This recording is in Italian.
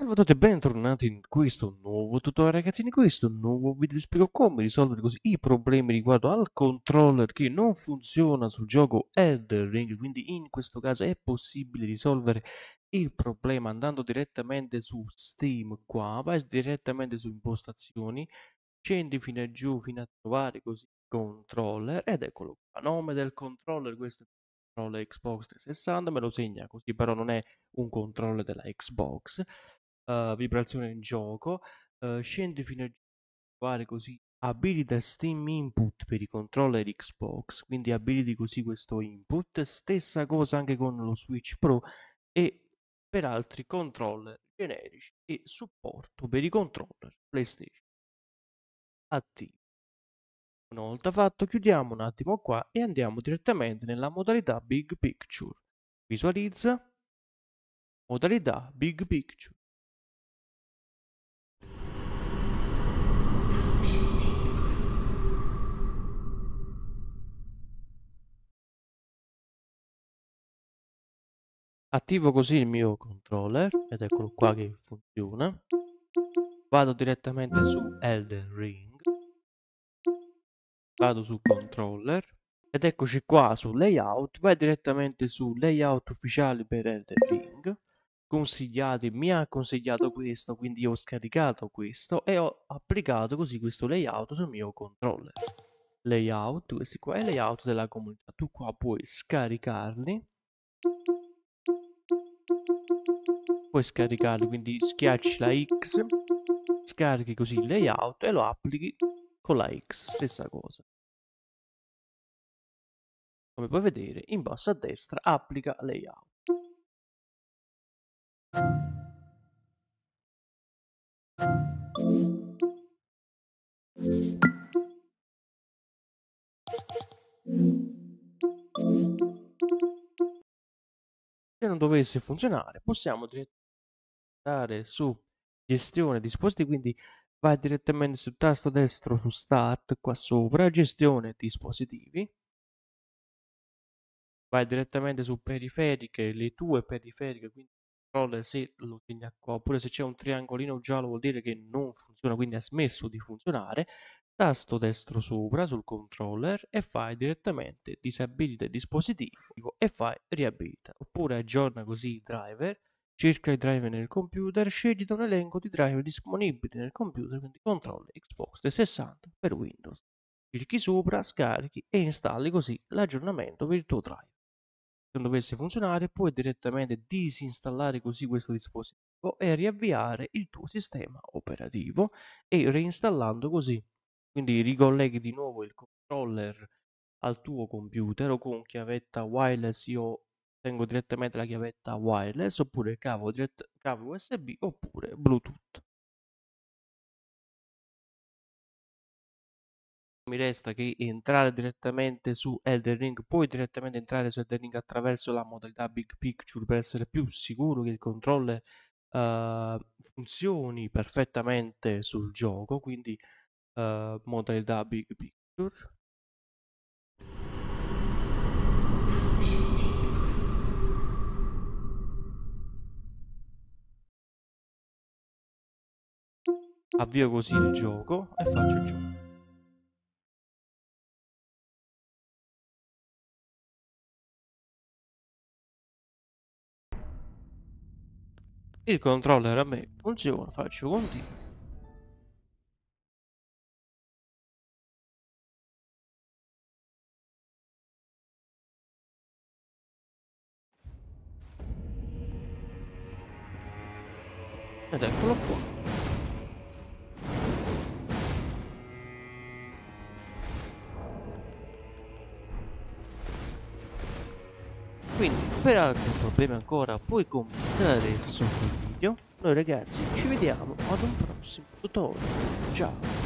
Salve a tutti e bentornati in questo nuovo tutorial ragazzi, in questo nuovo video vi spiego come risolvere così i problemi riguardo al controller che non funziona sul gioco Elder Ring, quindi in questo caso è possibile risolvere il problema andando direttamente su Steam qua, vai direttamente su impostazioni, scendi fino a giù fino a trovare così il controller ed eccolo qua, nome del controller questo è il controller Xbox 360, me lo segna così però non è un controller della Xbox eh, vibrazione in gioco, eh, scende fino a fare così abilita Steam Input per i controller Xbox, quindi abiliti così questo input, stessa cosa anche con lo Switch Pro e per altri controller generici e supporto per i controller PlayStation. Attivo. Una volta fatto chiudiamo un attimo qua e andiamo direttamente nella modalità Big Picture. Visualizza, modalità Big Picture. Attivo così il mio controller ed eccolo qua che funziona. Vado direttamente su Elden Ring. Vado su controller ed eccoci qua su layout. Vai direttamente su layout ufficiale per Elden Ring. Consigliati, mi ha consigliato questo, quindi ho scaricato questo e ho applicato così questo layout sul mio controller. Layout, questi qua è layout della comunità. Tu qua puoi scaricarli puoi scaricarlo quindi schiacci la X scarichi così il layout e lo applichi con la X stessa cosa come puoi vedere in basso a destra applica layout Thank you non dovesse funzionare, possiamo andare su gestione dispositivi, quindi vai direttamente sul tasto destro su Start, qua sopra, gestione dispositivi, vai direttamente su periferiche, le tue periferiche, quindi controlla se lo tieni a qua, oppure se c'è un triangolino giallo vuol dire che non funziona, quindi ha smesso di funzionare, tasto destro sopra sul controller e fai direttamente disabilita il dispositivo e fai riabilita oppure aggiorna così i driver cerca i driver nel computer scegli da un elenco di driver disponibili nel computer quindi controlla Xbox 360 per Windows clicchi sopra scarichi e installi così l'aggiornamento per il tuo driver se non dovesse funzionare puoi direttamente disinstallare così questo dispositivo e riavviare il tuo sistema operativo e reinstallando così quindi ricolleghi di nuovo il controller al tuo computer o con chiavetta wireless io tengo direttamente la chiavetta wireless oppure cavo, dirett- cavo USB oppure Bluetooth. mi resta che entrare direttamente su Elden Ring, puoi direttamente entrare su Elden Ring attraverso la modalità Big Picture per essere più sicuro che il controller uh, funzioni perfettamente sul gioco, quindi uh, eh, modalità Big Picture. Avvio così il gioco e faccio il gioco. Il controller a me funziona, faccio continuo. Ed eccolo qua. Quindi, per altri problemi ancora, puoi commentare sotto il video. Noi ragazzi ci vediamo ad un prossimo tutorial. Ciao!